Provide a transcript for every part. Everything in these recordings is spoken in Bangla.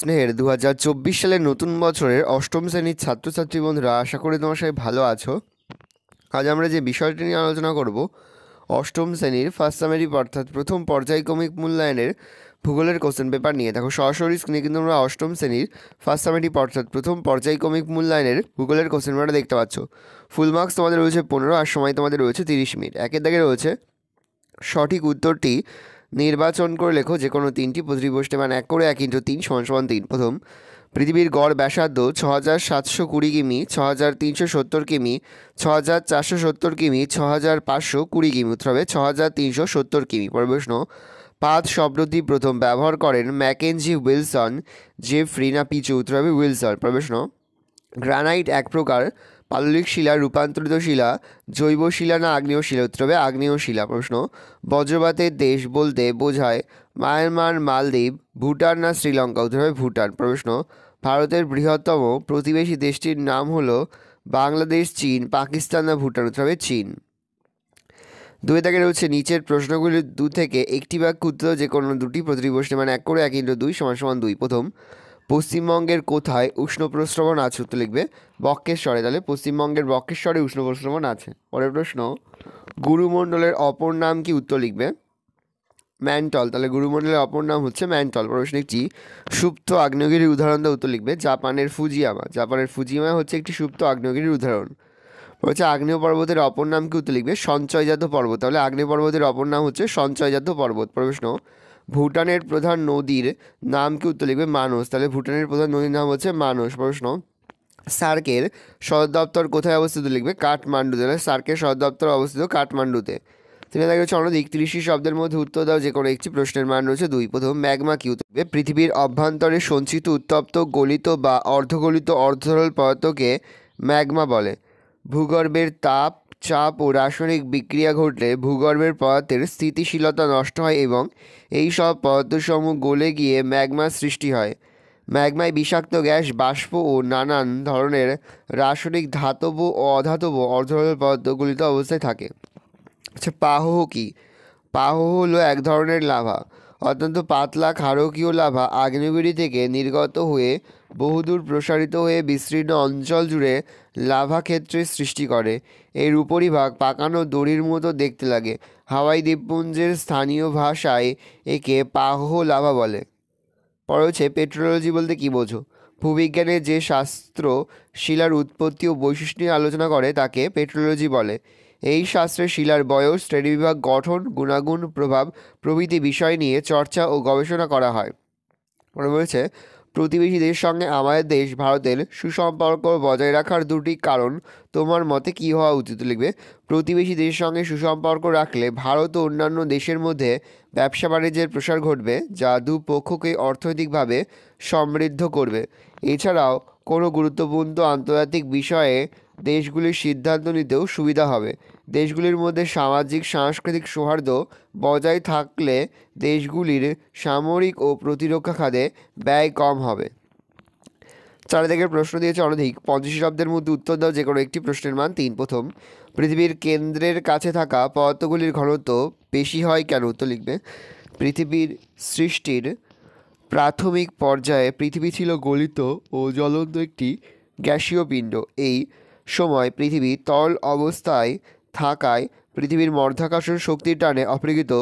স্নেহের দু হাজার চব্বিশ সালের নতুন বছরের অষ্টম শ্রেণীর ছাত্রছাত্রী বন্ধুরা আশা করি তোমার সবাই ভালো আছো আজ আমরা যে বিষয়টি নিয়ে আলোচনা করব অষ্টম শ্রেণীর ফার্স্ট সামেরি অর্থাৎ প্রথম পর্যায়ক্রমিক মূল্যায়নের ভূগোলের কোশ্চেন পেপার নিয়ে দেখো সরাসরি স্ক্রিনে কিন্তু আমরা অষ্টম শ্রেণীর ফার্স্ট সামেরিপ অর্থাৎ প্রথম পর্যায়ক্রমিক মূল্যায়নের ভূগোলের কোশ্চেন পেপারটা দেখতে পাচ্ছ ফুল মার্কস তোমাদের রয়েছে পনেরো আর সময় তোমাদের রয়েছে তিরিশ মিনিট একের দাগে রয়েছে সঠিক উত্তরটি নির্বাচন করে লেখো যে কোনো তিনটি প্রতিটি বসতে মানে এক করে এক ইন্টু তিন সমান সমান তিন প্রথম পৃথিবীর গড় ব্যাসার্ধ ছ হাজার সাতশো কুড়ি কিমি ছ হাজার তিনশো সত্তর কিমি ছ হাজার চারশো সত্তর কিমি ছ হাজার পাঁচশো কুড়ি কিমি উত্তর হবে ছ হাজার তিনশো সত্তর কিমি পরে প্রশ্ন পাঁচ শব্দটি প্রথম ব্যবহার করেন ম্যাকেনজি উইলসন জেফ্রি না পিচু উত্তর হবে উইলসন পরে প্রশ্ন গ্রানাইট এক প্রকার পাললিক শিলা রূপান্তরিত শিলা জৈব শিলা না আগ্নেয় শিলা উত্তর হবে আগ্নেয় শিলা প্রশ্ন বজ্রপাতের দেশ বলতে বোঝায় মায়ানমার মালদ্বীপ ভুটান না শ্রীলঙ্কা উত্তর হবে ভুটান প্রশ্ন ভারতের বৃহত্তম প্রতিবেশী দেশটির নাম হল বাংলাদেশ চীন পাকিস্তান না ভুটান উত্তর হবে চীন দুই তাকে রয়েছে নিচের প্রশ্নগুলির দু থেকে একটি বাক্য উত্তর যে কোনো দুটি প্রতিটি প্রশ্নে মানে এক করে এক ইন্টু দুই সমান সমান দুই প্রথম পশ্চিমবঙ্গের কোথায় উষ্ণ প্রস্রবণ আছে উত্তর লিখবে বক্রেশ্বরে তাহলে পশ্চিমবঙ্গের বক্রেশ্বরে উষ্ণ প্রস্রবণ আছে পরের প্রশ্ন গুরুমণ্ডলের অপর নাম কি উত্তর লিখবে ম্যান্টল তাহলে গুরুমণ্ডলের অপর নাম হচ্ছে ম্যান্টল প্রশ্ন একটি সুপ্ত আগ্নেয়গিরির উদাহরণ দেওয়া উত্তর লিখবে জাপানের ফুজিয়ামা জাপানের ফুজিয়ামা হচ্ছে একটি সুপ্ত আগ্নেয়গিরির উদাহরণ হচ্ছে আগ্নেয় পর্বতের অপর নাম কি উত্তর লিখবে সঞ্চয়জাত পর্বত তাহলে আগ্নেয় পর্বতের অপর নাম হচ্ছে সঞ্চয়জাত পর্বত প্রশ্ন ভুটানের প্রধান নদীর নাম কি উত্তর লিখবে মানস তাহলে ভুটানের প্রধান নদীর নাম হচ্ছে মানস প্রশ্ন সার্কের সদর দপ্তর কোথায় অবস্থিত লিখবে কাঠমান্ডুতে তাহলে সার্কের সদর দপ্তর অবস্থিত কাঠমান্ডুতে তুমি দেখা গেছে অনধিক তিরিশটি শব্দের মধ্যে উত্তর দাও যে কোনো একটি প্রশ্নের মান রয়েছে দুই প্রথম ম্যাগমা কি উত্তর পৃথিবীর অভ্যন্তরে সঞ্চিত উত্তপ্ত গলিত বা অর্ধগলিত অর্ধরল পদার্থকে ম্যাগমা বলে ভূগর্ভের তাপ চাপ ও রাসায়নিক বিক্রিয়া ঘটলে ভূগর্ভের পদার্থের স্থিতিশীলতা নষ্ট হয় এবং এই সব পদার্থসমূহ গলে গিয়ে ম্যাগমা সৃষ্টি হয় ম্যাগমায় বিষাক্ত গ্যাস বাষ্প ও নানান ধরনের রাসায়নিক ধাতব ও অধাতব অর্ধধাতব পদার্থগুলিতে অবস্থায় থাকে আচ্ছা পাহ কী পাহ হলো এক ধরনের লাভা অত্যন্ত পাতলা ক্ষারকীয় লাভা আগ্নেয়গিরি থেকে নির্গত হয়ে বহুদূর প্রসারিত হয়ে বিস্তীর্ণ অঞ্চল জুড়ে লাভা ক্ষেত্রের সৃষ্টি করে এর উপরিভাগ পাকানো দড়ির মতো দেখতে লাগে হাওয়াই দ্বীপপুঞ্জের স্থানীয় ভাষায় একে পাহ লাভা বলে পড়েছে পেট্রোলজি বলতে কী বোঝো ভূবিজ্ঞানের যে শাস্ত্র শিলার উৎপত্তি ও বৈশিষ্ট্য নিয়ে আলোচনা করে তাকে পেট্রোলজি বলে এই শাস্ত্রে শিলার বয়স শ্রেণী বিভাগ গঠন গুণাগুণ প্রভাব প্রভৃতি বিষয় নিয়ে চর্চা ও গবেষণা করা হয় ওরা বলছে প্রতিবেশী দেশের সঙ্গে আমাদের দেশ ভারতের সুসম্পর্ক বজায় রাখার দুটি কারণ তোমার মতে কি হওয়া উচিত লিখবে প্রতিবেশী দেশের সঙ্গে সুসম্পর্ক রাখলে ভারত ও অন্যান্য দেশের মধ্যে ব্যবসা বাণিজ্যের প্রসার ঘটবে যা দুপক্ষকে অর্থনৈতিকভাবে সমৃদ্ধ করবে এছাড়াও কোনো গুরুত্বপূর্ণ আন্তর্জাতিক বিষয়ে দেশগুলির সিদ্ধান্ত নিতেও সুবিধা হবে দেশগুলির মধ্যে সামাজিক সাংস্কৃতিক সৌহার্দ্য বজায় থাকলে দেশগুলির সামরিক ও প্রতিরক্ষা খাতে ব্যয় কম হবে চারিদিকে প্রশ্ন দিয়েছে অনধিক পঞ্চাশ শব্দের মধ্যে উত্তর দাও যে কোনো একটি প্রশ্নের মান তিন প্রথম পৃথিবীর কেন্দ্রের কাছে থাকা পদার্থগুলির ঘনত্ব বেশি হয় কেন উত্তর লিখবে পৃথিবীর সৃষ্টির প্রাথমিক পর্যায়ে পৃথিবী ছিল গলিত ও জ্বলন্ত একটি গ্যাসীয় পিণ্ড এই সময় পৃথিবী তল অবস্থায় থাকায় পৃথিবীর মর্ধাকর্ষণ শক্তির টানে অপ্রেক্ষিত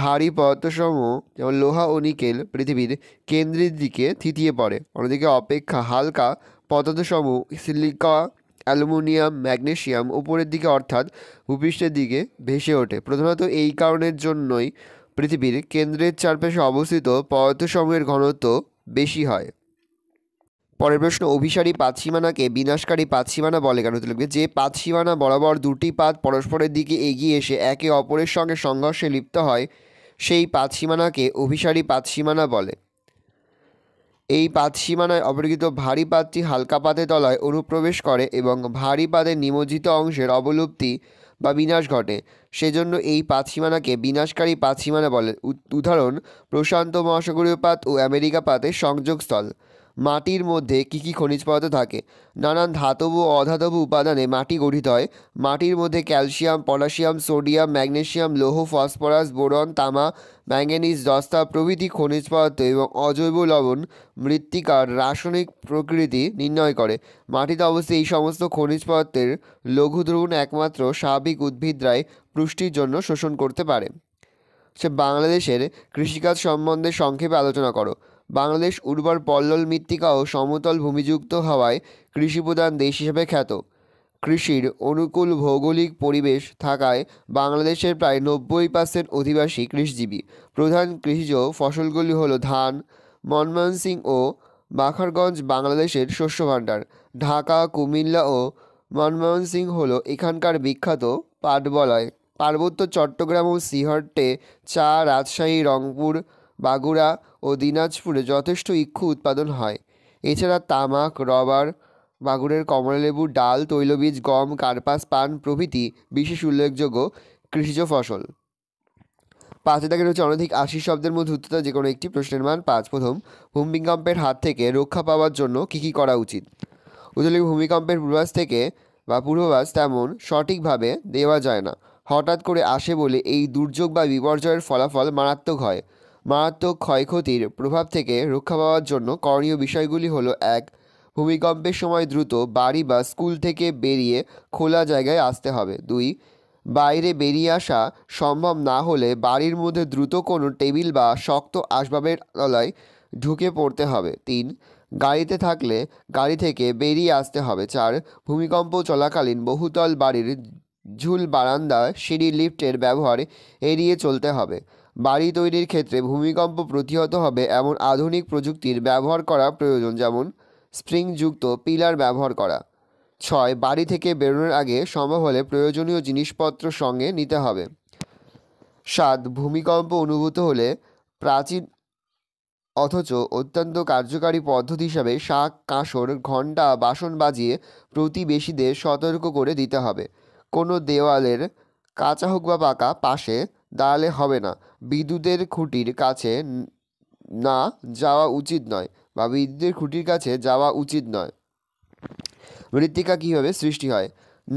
ভারী পদার্থসমূহ যেমন লোহা ও নিকেল পৃথিবীর কেন্দ্রের দিকে থিতিয়ে পড়ে অন্যদিকে অপেক্ষা হালকা পদার্থসমূহ সিলিকা অ্যালুমিনিয়াম ম্যাগনেশিয়াম উপরের দিকে অর্থাৎ ভূপৃষ্ঠের দিকে ভেসে ওঠে প্রধানত এই কারণের জন্যই পৃথিবীর কেন্দ্রের চারপাশে অবস্থিত পদার্থসমূহের ঘনত্ব বেশি হয় পরের প্রশ্ন অভিসারী সীমানাকে বিনাশকারী সীমানা বলে কেন লিখবে যে সীমানা বরাবর দুটি পাত পরস্পরের দিকে এগিয়ে এসে একে অপরের সঙ্গে সংঘর্ষে লিপ্ত হয় সেই সীমানাকে অভিসারী সীমানা বলে এই পাঁচ সীমানায় অপরিকৃত ভারী পাতটি হালকা পাতে তলায় অনুপ্রবেশ করে এবং ভারী পাতের নিমজ্জিত অংশের অবলুপ্তি বা বিনাশ ঘটে সেজন্য এই পাত সীমানাকে বিনাশকারী পাত সীমানা বলে উদাহরণ প্রশান্ত মহাসাগরীয় পাত ও আমেরিকা পাতের সংযোগস্থল মাটির মধ্যে কী কী খনিজ পদার্থ থাকে নানান ধাতব ও অধাতব উপাদানে মাটি গঠিত হয় মাটির মধ্যে ক্যালসিয়াম পটাশিয়াম সোডিয়াম ম্যাগনেশিয়াম লৌহ ফসফরাস বোরন তামা ম্যাঙ্গানিজ দস্তা প্রভৃতি খনিজ পদার্থ এবং অজৈব লবণ মৃত্তিকার রাসায়নিক প্রকৃতি নির্ণয় করে মাটিতে অবস্থিত এই সমস্ত খনিজ পদার্থের লঘু দ্রবণ একমাত্র স্বাভাবিক উদ্ভিদরাই পুষ্টির জন্য শোষণ করতে পারে সে বাংলাদেশের কৃষিকাজ সম্বন্ধে সংক্ষেপে আলোচনা করো বাংলাদেশ উর্বর পল্লল মৃত্তিকা ও সমতল ভূমিযুক্ত হওয়ায় কৃষিপ্রধান দেশ হিসেবে খ্যাত কৃষির অনুকূল ভৌগোলিক পরিবেশ থাকায় বাংলাদেশের প্রায় নব্বই পার্সেন্ট অধিবাসী কৃষিজীবী প্রধান কৃষিজ ফসলগুলি হলো ধান মনমোহন ও বাখারগঞ্জ বাংলাদেশের শস্য ভাণ্ডার ঢাকা কুমিল্লা ও মনমোহন সিং হল এখানকার বিখ্যাত পাটবলয় পার্বত্য চট্টগ্রাম ও সিহট্টে চা রাজশাহী রংপুর বাগুড়া ও দিনাজপুরে যথেষ্ট ইক্ষু উৎপাদন হয় এছাড়া তামাক রবার মাগুরের কমলালেবু ডাল তৈলবীজ গম কার্পাস পান প্রভৃতি বিশেষ উল্লেখযোগ্য কৃষিজ ফসল পাঁচে দাগের রয়েছে অনধিক আশি শব্দের মধ্যে উত্তরতা যে কোনো একটি প্রশ্নের মান পাঁচ প্রথম ভূমিকম্পের হাত থেকে রক্ষা পাওয়ার জন্য কী কী করা উচিত উত্তরলিখি ভূমিকম্পের পূর্বাস থেকে বা পূর্বাভাস তেমন সঠিকভাবে দেওয়া যায় না হঠাৎ করে আসে বলে এই দুর্যোগ বা বিপর্যয়ের ফলাফল মারাত্মক হয় মারাত্মক ক্ষয়ক্ষতির প্রভাব থেকে রক্ষা পাওয়ার জন্য করণীয় বিষয়গুলি হলো এক ভূমিকম্পের সময় দ্রুত বাড়ি বা স্কুল থেকে বেরিয়ে খোলা জায়গায় আসতে হবে দুই বাইরে বেরিয়ে আসা সম্ভব না হলে বাড়ির মধ্যে দ্রুত কোনো টেবিল বা শক্ত আসবাবের তলায় ঢুকে পড়তে হবে তিন গাড়িতে থাকলে গাড়ি থেকে বেরিয়ে আসতে হবে চার ভূমিকম্প চলাকালীন বহুতল বাড়ির ঝুল বারান্দা সিঁড়ি লিফটের ব্যবহার এড়িয়ে চলতে হবে বাড়ি তৈরির ক্ষেত্রে ভূমিকম্প প্রতিহত হবে এমন আধুনিক প্রযুক্তির ব্যবহার করা প্রয়োজন যেমন স্প্রিংযুক্ত পিলার ব্যবহার করা ছয় বাড়ি থেকে বেরোনোর আগে সম্ভব হলে প্রয়োজনীয় জিনিসপত্র সঙ্গে নিতে হবে সাত ভূমিকম্প অনুভূত হলে প্রাচীন অথচ অত্যন্ত কার্যকারী পদ্ধতি হিসাবে শাক কাঁসর ঘণ্টা বাসন বাজিয়ে প্রতিবেশীদের সতর্ক করে দিতে হবে কোনো দেওয়ালের কাঁচা হোক বা পাকা পাশে দাঁড়ালে হবে না বিদ্যুতের খুঁটির কাছে না যাওয়া উচিত নয় বা বিদ্যুতের খুঁটির কাছে যাওয়া উচিত নয় মৃত্তিকা কীভাবে সৃষ্টি হয়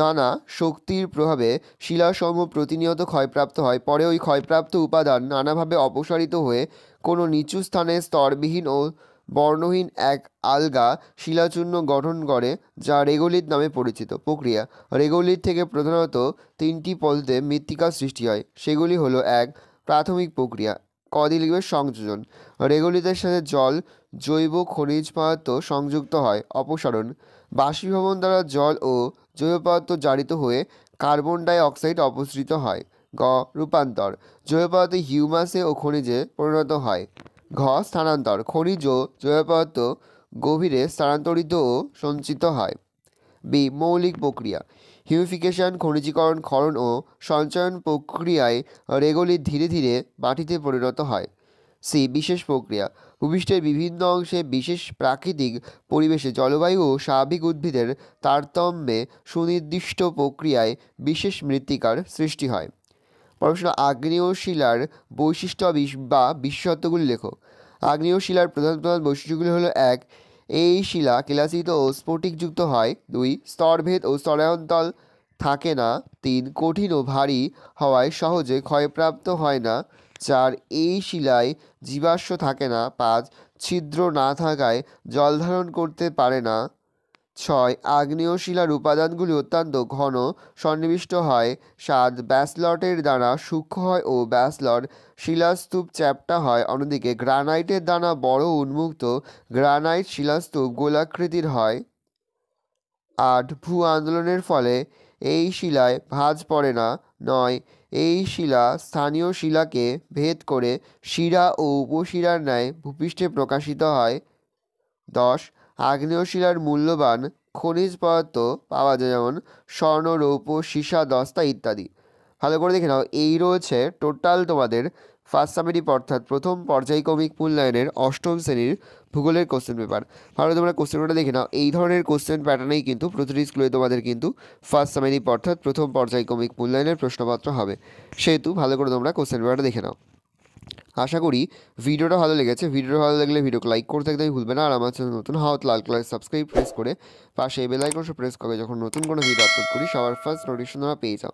নানা শক্তির প্রভাবে শিলাসমূহ প্রতিনিয়ত ক্ষয়প্রাপ্ত হয় পরে ওই ক্ষয়প্রাপ্ত উপাদান নানাভাবে অপসারিত হয়ে কোনো নিচু স্থানে স্তরবিহীন ও বর্ণহীন এক আলগা শিলাচূর্ণ গঠন করে যা রেগোলিত নামে পরিচিত প্রক্রিয়া রেগোলিত থেকে প্রধানত তিনটি পদ্ধতিতে মৃত্তিকা সৃষ্টি হয় সেগুলি হলো এক প্রাথমিক প্রক্রিয়া কদি লিখবে সংযোজন রেগুলিতের সাথে জল জৈব খনিজ পদার্থ সংযুক্ত হয় অপসারণ বাষ্পীভবন দ্বারা জল ও জৈব পদার্থ জারিত হয়ে কার্বন ডাই অক্সাইড অপসৃত হয় গ রূপান্তর জৈব পদার্থ হিউমাসে ও খনিজে পরিণত হয় ঘ স্থানান্তর খনিজ ও জৈব পদার্থ গভীরে স্থানান্তরিত ও সঞ্চিত হয় বি মৌলিক প্রক্রিয়া হিউমিফিকেশন খনিজীকরণ ক্ষরণ ও সঞ্চয়ন প্রক্রিয়ায় রেগুলি ধীরে ধীরে মাটিতে পরিণত হয় সি বিশেষ প্রক্রিয়া ভূমিষ্ঠের বিভিন্ন অংশে বিশেষ প্রাকৃতিক পরিবেশে জলবায়ু ও স্বাভাবিক উদ্ভিদের তারতম্যে সুনির্দিষ্ট প্রক্রিয়ায় বিশেষ মৃত্তিকার সৃষ্টি হয় পড়াশোনা আগ্নেয় শিলার বৈশিষ্ট্য বা বিশেষত্বগুলি লেখক আগ্নেয় শিলার প্রধান প্রধান বৈশিষ্ট্যগুলি হলো এক এই শিলা কেলাসিত ও স্ফটিকযুক্ত হয় দুই স্তরভেদ ও স্তরায়ন্তল থাকে না তিন কঠিন ও ভারী হওয়ায় সহজে ক্ষয়প্রাপ্ত হয় না চার এই শিলায় জীবাশ্ম থাকে না পাঁচ ছিদ্র না থাকায় জল ধারণ করতে পারে না ছয় আগ্নেয় শিলার উপাদানগুলি অত্যন্ত ঘন সন্নিবিষ্ট হয় সাত ব্যাসলটের দ্বারা সূক্ষ্ম হয় ও ব্যাসলট শিলাস্তূপ চ্যাপ্টা হয় অন্যদিকে গ্রানাইটের দ্বারা বড় উন্মুক্ত গ্রানাইট শিলাস্তূপ গোলাকৃতির হয় আট ভূ আন্দোলনের ফলে এই শিলায় ভাঁজ পড়ে না নয় এই শিলা স্থানীয় শিলাকে ভেদ করে শিরা ও উপশিরার ন্যায় ভূপৃষ্ঠে প্রকাশিত হয় দশ আগ্নেয়শিলার মূল্যবান খনিজ পদার্থ পাওয়া যায় যেমন স্বর্ণ রৌপ সীসা দস্তা ইত্যাদি ভালো করে দেখে নাও এই রয়েছে টোটাল তোমাদের ফার্স্ট সামেটিভ অর্থাৎ প্রথম পর্যায়ক্রমিক মূল্যায়নের অষ্টম শ্রেণীর ভূগোলের কোশ্চেন পেপার ভালো তোমরা কোশ্চেনগুলো দেখে নাও এই ধরনের কোশ্চেন প্যাটার্নেই কিন্তু প্রতিটি স্কুলে তোমাদের কিন্তু ফার্স্ট সামেটিভ অর্থাৎ প্রথম পর্যায়ক্রমিক মূল্যায়নের প্রশ্নপত্র হবে সেহেতু ভালো করে তোমরা কোশ্চেন পেপারটা দেখে নাও আশা করি ভিডিওটা ভালো লেগেছে ভিডিওটা ভালো লাগলে ভিডিওকে লাইক করতে একদমই ভুলবে না আর আমার চ্যানেল নতুন হাওয়া লাল কালার সাবস্ক্রাইব প্রেস করে পাশে বেল আইকনটা প্রেস করে যখন নতুন কোনো ভিডিও আপলোড করি সবার ফার্স্ট নোটিশন তোমরা পেয়ে যাও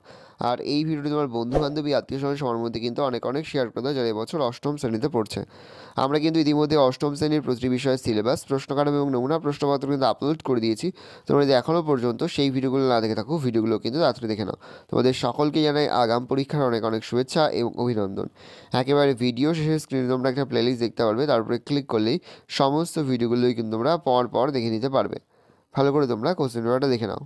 আর এই ভিডিওটি তোমার বন্ধু বান্ধবী আত্মীয় স্বজন সবার মধ্যে কিন্তু অনেক অনেক শেয়ার করে দেয় যারা এবছর অষ্টম শ্রেণীতে পড়ছে আমরা কিন্তু ইতিমধ্যে অষ্টম শ্রেণীর প্রতিটি বিষয়ের সিলেবাস প্রশ্নকাঠাম এবং নমুনা প্রশ্নপত্র কিন্তু আপলোড করে দিয়েছি তোমরা যদি এখনও পর্যন্ত সেই ভিডিওগুলো না দেখে থাকো ভিডিওগুলো কিন্তু তাড়াতাড়ি দেখে নাও তোমাদের সকলকে জানাই আগাম পরীক্ষার অনেক অনেক শুভেচ্ছা এবং অভিনন্দন একেবারে ভিডিও শেষে স্ক্রিনে তোমরা একটা প্লেলিস্ট দেখতে পারবে তারপরে ক্লিক করলেই সমস্ত ভিডিওগুলোই কিন্তু তোমরা পর পর দেখে নিতে পারবে ভালো করে তোমরা কোশ্চেন পেপারটা দেখে নাও